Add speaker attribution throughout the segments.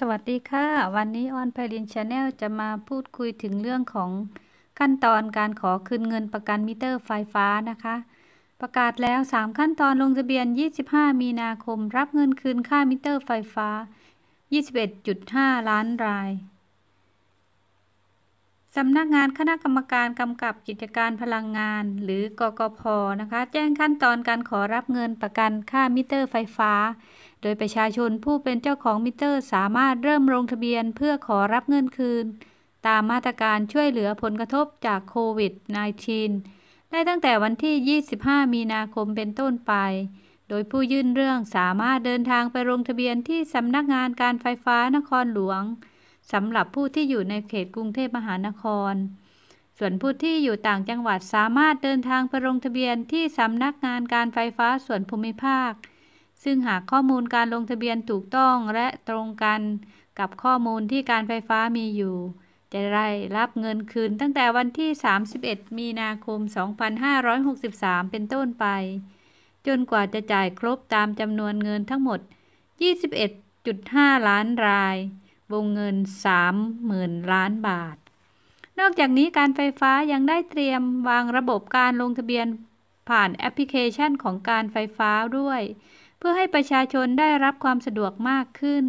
Speaker 1: สวัสดีค่ะ วันนี้ออนไพรินชาแนลจะมาพูดคุยถึงเรื่องของขั้นตอนการขอคืนเงินประกันมิเตอร์ไฟฟ้านะคะ ประกาศแล้ว 3 ขั้นตอนลงทะเบียน 25 มีนาคมรับเงินคืนค่ามิเตอร์ไฟฟ้า 21.5 ล้านรายสำนักงานคณะกรรมการกำกับกิจการพลังงานหรือกกพนะคะ แจ้งขั้นตอนการขอรับเงินประกันค่ามิเตอร์ไฟฟ้า โดยประชาชนผู้เป็นเจ้าของมิเตอร์สามารถเริ่มลงทะเบียนเพื่อขอรับเงินคืนตามมาตรการช่วยเหลือผลกระทบจากโควิด -19 ได้ตั้งแต่วันที่ 25 มีนาคมเป็นต้นไป โดยผู้ยื่นเรื่องสามารถเดินทางไปลงทะเบียนที่สำนักงานการไฟฟ้านครหลวงสำหรับผู้ที่อยู่ในเขตกรุงเทพมหานคร ส่วนผู้ที่อยู่ต่างจังหวัดสามารถเดินทางไปลงทะเบียนที่สำนักงานการไฟฟ้าส่วนภูมิภาค ซึ่งหากข้อมูลการลงทะเบียนถูกต้องและตรงกันกับข้อมูลที่การไฟฟ้ามีอยู่ จะได้รับเงินคืน ตั้งแต่วันที่ 31 มีนาคม 2563 เป็นต้นไป จนกว่าจะจ่ายครบตามจำนวนเงินทั้งหมด 21.5 ล้านรายวงเงิน 30,000 ล้านบาท นอกจากนี้การไฟฟ้ายังได้เตรียมวางระบบการลงทะเบียนผ่านแอปพลิเคชันของการไฟฟ้าด้วย เพื่อให้ประชาชนได้รับความสะดวกมากขึ้น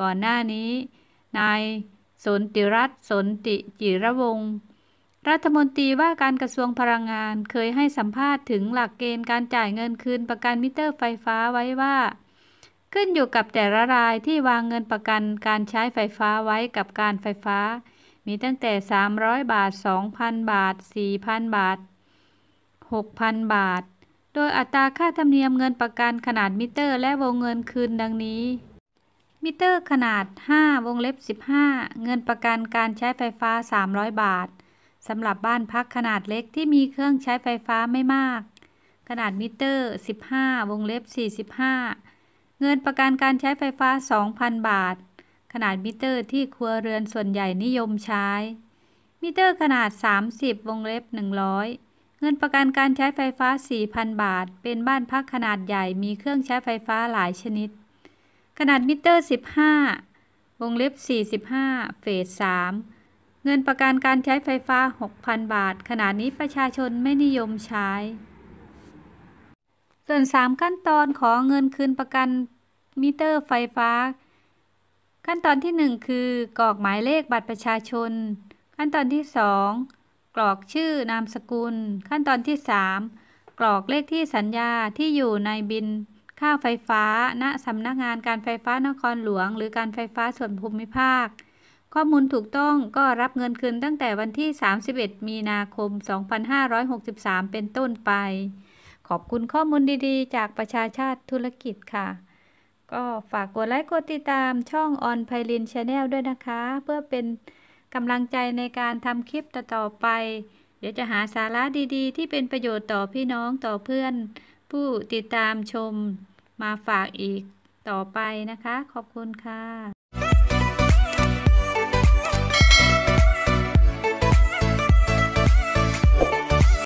Speaker 1: ก่อนหน้านี้ นายสนติรัตน์ สนติจิรวงศ์รัฐมนตรีว่าการกระทรวงพลังงานเคยให้สัมภาษณ์ถึงหลักเกณฑ์การจ่ายเงินคืนประกันมิเตอร์ไฟฟ้าไว้ว่าขึ้นอยู่กับแต่ละรายที่วางเงินประกันการใช้ไฟฟ้าไว้กับการไฟฟ้า มีตั้งแต่ 300 บาท 2,000 บาท 4,000 บาท 6,000 บาท โดยอัตราค่าธรรมเนียมเงินประกันขนาดมิเตอร์และวงเงินคืนดังนี้ มิเตอร์ขนาด 5 วงเล็บ 15 เงินประกันการใช้ไฟฟ้า 300 บาทสำหรับบ้านพักขนาดเล็กที่มีเครื่องใช้ไฟฟ้าไม่มาก ขนาดมิเตอร์ 15 วงเล็บ 45เงินประกันการใช้ไฟฟ้า2,000บาท ขนาดมิเตอร์ที่ครัวเรือนส่วนใหญ่นิยมใช้ มิเตอร์ขนาด 30วงเล็บ100เงินประกันการใช้ไฟฟ้า4,000บาท เป็นบ้านพักขนาดใหญ่มีเครื่องใช้ไฟฟ้าหลายชนิด ขนาดมิเตอร์ 15วงเล็บ45เฟส3เงินประกันการใช้ไฟฟ้า 6,000 บาท ขนาดนี้ประชาชนไม่นิยมใช้ส่วน3 ขั้นตอนของเงิน คืน ประกันมิเตอร์ไฟฟ้า ขั้นตอนที่ 1 คือ กรอกหมายเลขบัตรประชาชน ขั้นตอนที่ 2 กรอกชื่อนามสกุล ขั้นตอนที่ 3 กรอกเลขที่สัญญาที่อยู่ในบินค่าไฟฟ้า ณสำนักงานการไฟฟ้านครหลวง หรือการไฟฟ้าส่วนภูมิภาค ข้อมูลถูกต้องก็รับเงินคืนตั้งแต่วันที่ 31 มีนาคม 2563 เป็นต้นไปขอบคุณข้อมูลดีๆ จากประชาชาติธุรกิจค่ะ ก็ฝากกดไลค์กดติดตามช่องออนไพลินชาแนลด้วยนะคะ เพื่อเป็นกำลังใจในการทำคลิปต่ออไป เดี๋ยวจะหาสาระดีๆ ที่เป็นประโยชน์ต่อพี่น้องต่อเพื่อนผู้ติดตามชมมาฝากอีกต่อไปนะคะ ขอบคุณค่ะ